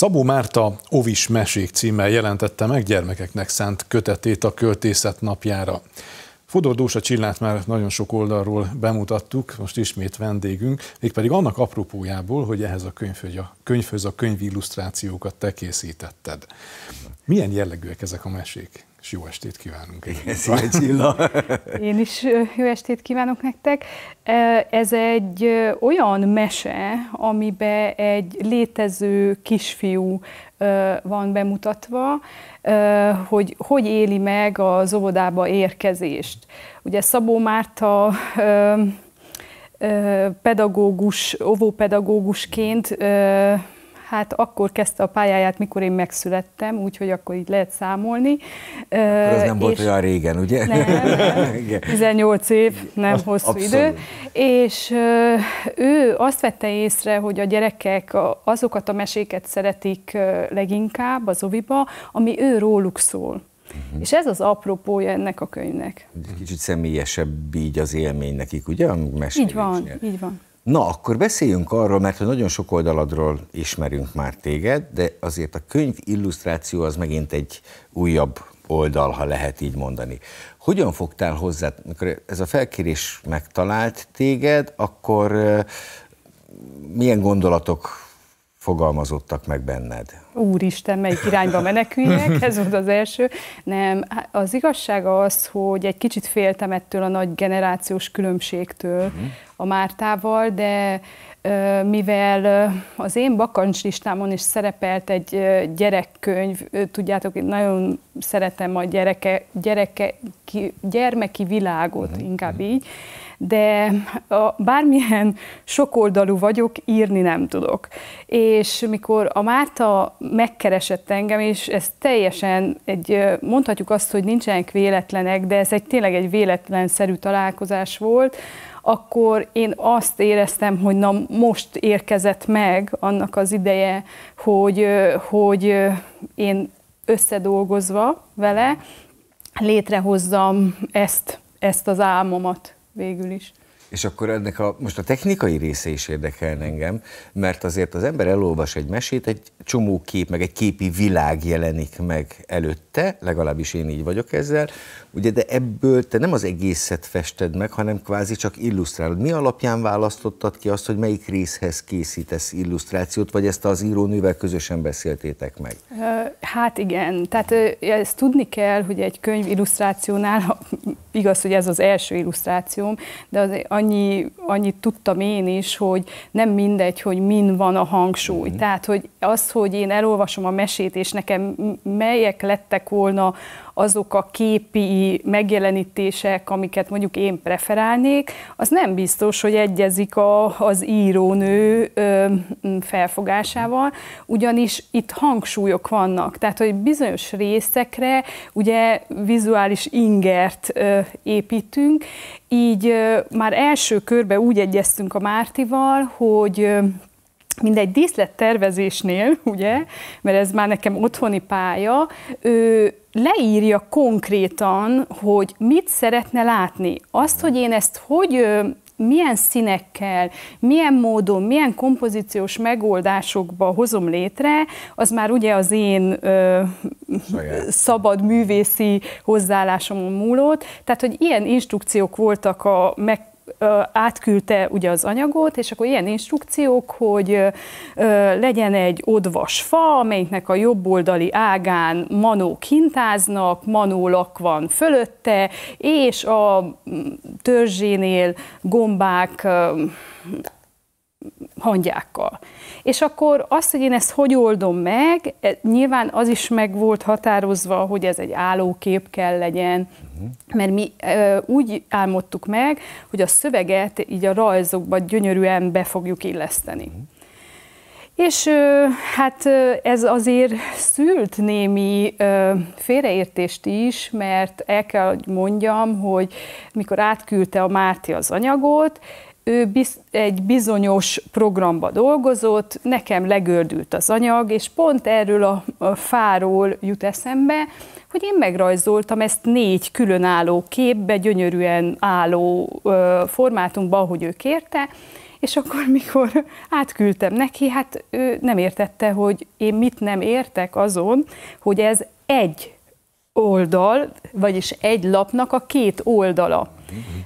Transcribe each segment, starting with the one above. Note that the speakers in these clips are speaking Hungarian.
Szabó Márta Ovis mesék címmel jelentette meg gyermekeknek szánt kötetét a költészet napjára. Fodor Dósa Csillát már nagyon sok oldalról bemutattuk, most ismét vendégünk, mégpedig annak apropójából, hogy ehhez a könyvhöz a, könyvhöz a könyvillusztrációkat te készítetted. Milyen jellegűek ezek a mesék? és jó estét kívánunk. Igen, Csilla! Én is jó estét kívánok nektek. Ez egy olyan mese, amiben egy létező kisfiú van bemutatva, hogy hogy éli meg az óvodába érkezést. Ugye Szabó Márta pedagógus, óvópedagógusként Hát akkor kezdte a pályáját, mikor én megszülettem, úgyhogy akkor így lehet számolni. Akkor ez nem volt olyan régen, ugye? Nem, nem. 18 év, nem Azt hosszú abszolút. idő. És ő azt vette észre, hogy a gyerekek azokat a meséket szeretik leginkább az oviba, ami ő róluk szól. Uh-huh. És ez az apropója ennek a könyvnek. Kicsit személyesebb így az élmény nekik, ugye? Így van, így van. Na, akkor beszéljünk arról, mert hogy nagyon sok oldaladról ismerünk már téged, de azért a könyv illusztráció az megint egy újabb oldal, ha lehet így mondani. Hogyan fogtál hozzá, mikor ez a felkérés megtalált téged, akkor milyen gondolatok fogalmazottak meg benned? Úristen, melyik irányba meneküljek? Ez volt az első. Nem, az igazság az, hogy egy kicsit féltem ettől a nagy generációs különbségtől, uh-huh a Mártával, de mivel az én bakancs listámon is szerepelt egy gyerekkönyv, tudjátok, én nagyon szeretem a gyereke, gyereke, ki, gyermeki világot, uh-huh. inkább mhm. így, de a, bármilyen sokoldalú vagyok, írni nem tudok. És mikor a Márta megkeresett engem, és ez teljesen egy, mondhatjuk azt, hogy nincsenek véletlenek, de ez egy tényleg egy véletlenszerű találkozás volt, akkor én azt éreztem, hogy na most érkezett meg annak az ideje, hogy, hogy én összedolgozva vele létrehozzam ezt, ezt az álmomat végül is. És akkor ennek a, most a technikai része is érdekel engem, mert azért az ember elolvas egy mesét, egy csomó kép, meg egy képi világ jelenik meg előtte, legalábbis én így vagyok ezzel, ugye, de ebből te nem az egészet fested meg, hanem kvázi csak illusztrálod. Mi alapján választottad ki azt, hogy melyik részhez készítesz illusztrációt, vagy ezt az írónővel közösen beszéltétek meg? Hát igen, tehát ezt tudni kell, hogy egy könyv illusztrációnál Igaz, hogy ez az első illusztrációm, de az annyi annyit tudtam én is, hogy nem mindegy, hogy min van a hangsúly. Mm. Tehát, hogy az, hogy én elolvasom a mesét, és nekem melyek lettek volna azok a képi megjelenítések, amiket mondjuk én preferálnék, az nem biztos, hogy egyezik a, az írónő ö, felfogásával, ugyanis itt hangsúlyok vannak, tehát hogy bizonyos részekre ugye vizuális ingert ö, építünk, így már első körbe úgy egyeztünk a Mártival, hogy mindegy díszlettervezésnél, ugye, mert ez már nekem otthoni pálya, ő leírja konkrétan, hogy mit szeretne látni. Azt, hogy én ezt hogy milyen színekkel, milyen módon, milyen kompozíciós megoldásokba hozom létre, az már ugye az én ö, szabad művészi hozzáállásomon múlott. Tehát, hogy ilyen instrukciók voltak a meg átküldte ugye az anyagot, és akkor ilyen instrukciók, hogy legyen egy odvas fa, amelyiknek a jobb oldali ágán kintáznak, hintáznak, lak van fölötte, és a mm, törzsénél gombák hangyákkal. És akkor azt, hogy én ezt hogy oldom meg, e, nyilván az is meg volt határozva, hogy ez egy állókép kell legyen, mhm. mert mi ö, e, úgy álmodtuk meg, hogy a szöveget így a rajzokba gyönyörűen be fogjuk illeszteni. Mhm. És ö, hát ez azért szült némi ö, félreértést is, mert el kell, hogy mondjam, hogy mikor átküldte a Márti az anyagot, ő biz, egy bizonyos programba dolgozott, nekem legördült az anyag, és pont erről a, a fáról jut eszembe, hogy én megrajzoltam ezt négy különálló képbe, gyönyörűen álló ö, formátumban, ahogy ő kérte, és akkor, mikor átküldtem neki, hát ő nem értette, hogy én mit nem értek azon, hogy ez egy oldal, vagyis egy lapnak a két oldala.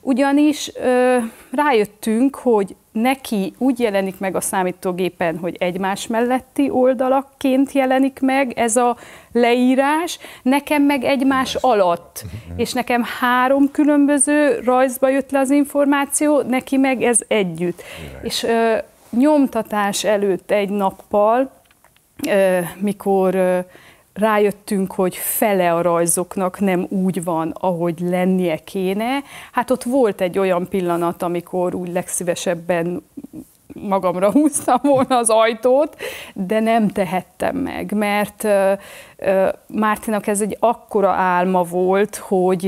Ugyanis ö, rájöttünk, hogy neki úgy jelenik meg a számítógépen, hogy egymás melletti oldalakként jelenik meg ez a leírás, nekem meg egymás alatt. Mhm. És nekem három különböző rajzba jött le az információ, neki meg ez együtt. És ö, nyomtatás előtt egy nappal, ö, mikor ö, rájöttünk, hogy fele a rajzoknak nem úgy van, ahogy lennie kéne, hát ott volt egy olyan pillanat, amikor úgy legszívesebben magamra húztam volna az ajtót, de nem tehettem meg, mert Mártinak ez egy akkora álma volt, hogy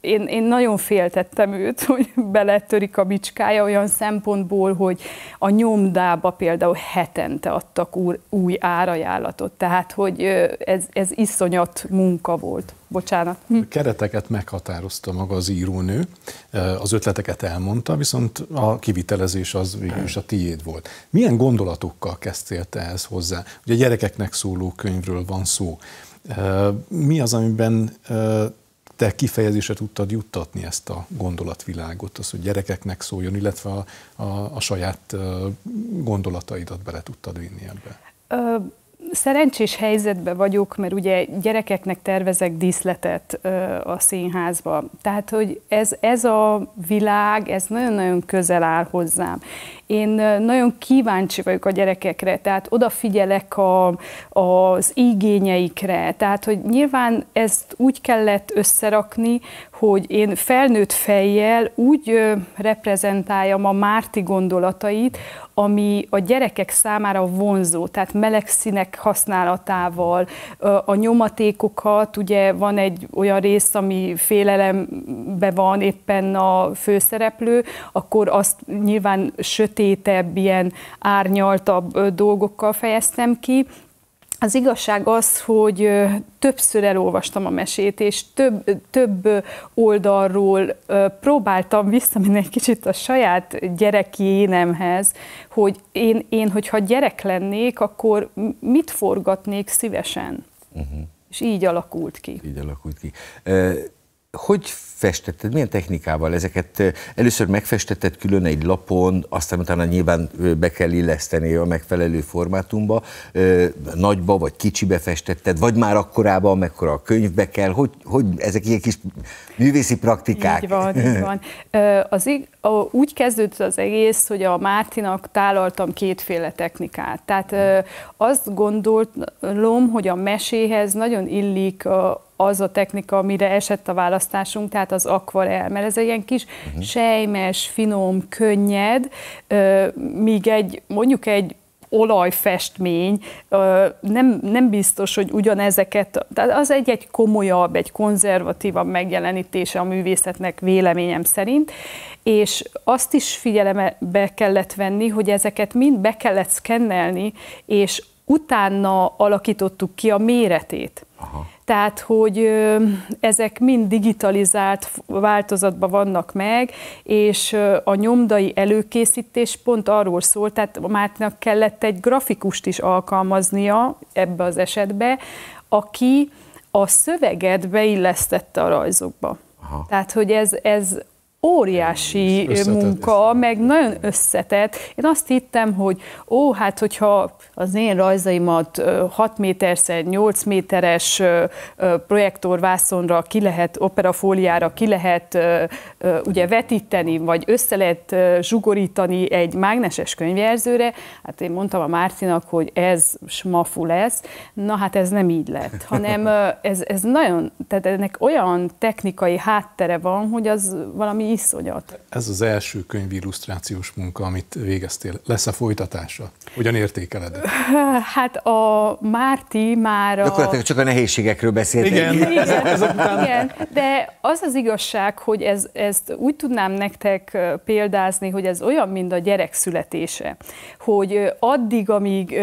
én, én nagyon féltettem őt, hogy beletörik a bicskája olyan szempontból, hogy a nyomdába például hetente adtak új, új árajánlatot, tehát hogy ez, ez iszonyat munka volt bocsánat. Hm. A kereteket meghatározta maga az írónő, az ötleteket elmondta, viszont a kivitelezés az végül is a tiéd volt. Milyen gondolatokkal kezdtél te ehhez hozzá? Ugye gyerekeknek szóló könyvről van szó. Mi az, amiben te kifejezésre tudtad juttatni ezt a gondolatvilágot, az, hogy gyerekeknek szóljon, illetve a, a, a saját gondolataidat bele tudtad vinni ebbe? Ö- szerencsés helyzetben vagyok, mert ugye gyerekeknek tervezek díszletet a színházba. Tehát, hogy ez, ez a világ, ez nagyon-nagyon közel áll hozzám. Én nagyon kíváncsi vagyok a gyerekekre, tehát odafigyelek a, az igényeikre, tehát hogy nyilván ezt úgy kellett összerakni, hogy én felnőtt fejjel úgy reprezentáljam a Márti gondolatait, ami a gyerekek számára vonzó, tehát meleg színek használatával, a nyomatékokat, ugye van egy olyan rész, ami félelembe van éppen a főszereplő, akkor azt nyilván sötét sötétebb, ilyen árnyaltabb dolgokkal fejeztem ki. Az igazság az, hogy többször elolvastam a mesét, és több, több oldalról próbáltam visszamenni egy kicsit a saját gyereki énemhez, hogy én, én hogyha gyerek lennék, akkor mit forgatnék szívesen? Uh-huh. És így alakult ki. Így alakult ki hogy festetted, milyen technikával ezeket? Először megfestetted külön egy lapon, aztán utána nyilván be kell illeszteni a megfelelő formátumba, nagyba vagy kicsibe festetted, vagy már akkorába, amekkora a könyvbe kell, hogy, hogy ezek ilyen kis művészi praktikák? Így van, így van. Az, úgy kezdődött az egész, hogy a Mártinak tálaltam kétféle technikát. Tehát azt gondolom, hogy a meséhez nagyon illik az a technika, amire esett a választásunk, tehát az akvarel, mert ez egy ilyen kis uh-huh. sejmes, finom, könnyed, míg egy, mondjuk egy olajfestmény, nem, nem biztos, hogy ugyanezeket, tehát az egy-egy komolyabb, egy konzervatívabb megjelenítése a művészetnek véleményem szerint, és azt is figyelembe kellett venni, hogy ezeket mind be kellett szkennelni, és utána alakítottuk ki a méretét. Aha. Tehát, hogy ezek mind digitalizált változatban vannak meg, és a nyomdai előkészítés pont arról szól, tehát Mátnak kellett egy grafikust is alkalmaznia ebbe az esetbe, aki a szöveget beillesztette a rajzokba. Aha. Tehát, hogy ez, ez óriási összetett, munka, meg nagyon összetett. Én azt hittem, hogy ó, hát hogyha az én rajzaimat 6 méterszer, 8 méteres projektorvászonra ki lehet, operafóliára ki lehet ugye vetíteni, vagy össze lehet zsugorítani egy mágneses könyvjelzőre, hát én mondtam a Mártinak, hogy ez smafu lesz. Na hát ez nem így lett, hanem ez, ez nagyon, tehát ennek olyan technikai háttere van, hogy az valami iszonyat. Ez az első könyv illusztrációs munka, amit végeztél. lesz a folytatása? Hogyan értékeled? Hát a Márti már a... Akkor csak a nehézségekről beszéltél. Igen. Igen. Igen, de az az igazság, hogy ez, ezt úgy tudnám nektek példázni, hogy ez olyan, mint a gyerek születése. Hogy addig, amíg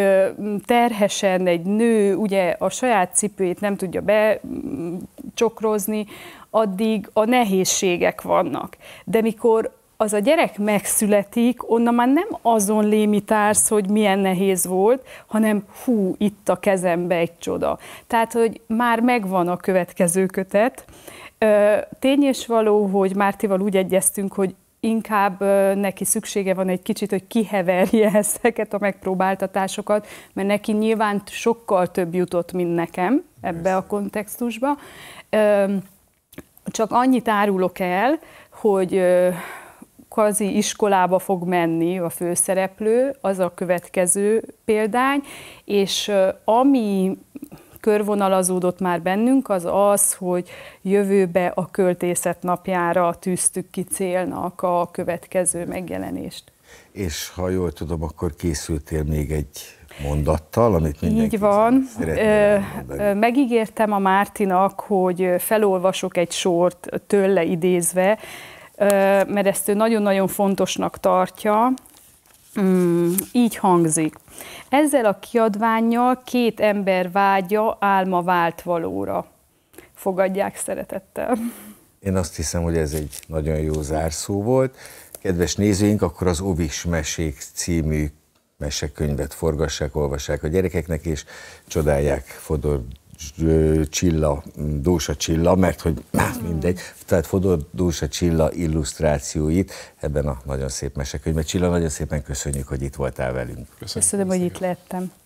terhesen egy nő ugye a saját cipőjét nem tudja becsokrozni, addig a nehézségek vannak. De mikor az a gyerek megszületik, onnan már nem azon lémitársz, hogy milyen nehéz volt, hanem hú, itt a kezembe egy csoda. Tehát, hogy már megvan a következő kötet. Tény és való, hogy Mártival úgy egyeztünk, hogy inkább neki szüksége van egy kicsit, hogy kiheverje ezeket a megpróbáltatásokat, mert neki nyilván sokkal több jutott, mint nekem ebbe a kontextusba. Csak annyit árulok el, hogy kazi iskolába fog menni a főszereplő, az a következő példány, és ami körvonalazódott már bennünk, az az, hogy jövőbe a költészet napjára tűztük ki célnak a következő megjelenést. És ha jól tudom, akkor készültél még egy mondattal, amit mindenki Így van. megígértem a Mártinak, hogy felolvasok egy sort tőle idézve, mert ezt ő nagyon-nagyon fontosnak tartja. Mm, így hangzik. Ezzel a kiadványjal két ember vágya, álma vált valóra. Fogadják szeretettel. Én azt hiszem, hogy ez egy nagyon jó zárszó volt. Kedves nézőink, akkor az Ovis Mesék című mesekönyvet forgassák, olvassák a gyerekeknek, és csodálják Fodor Csilla, Dósa Csilla, mert hogy hát mindegy, tehát Fodor Dósa Csilla illusztrációit ebben a nagyon szép mesekönyvben. Csilla, nagyon szépen köszönjük, hogy itt voltál velünk. Köszönöm, Köszönöm hogy itt lettem.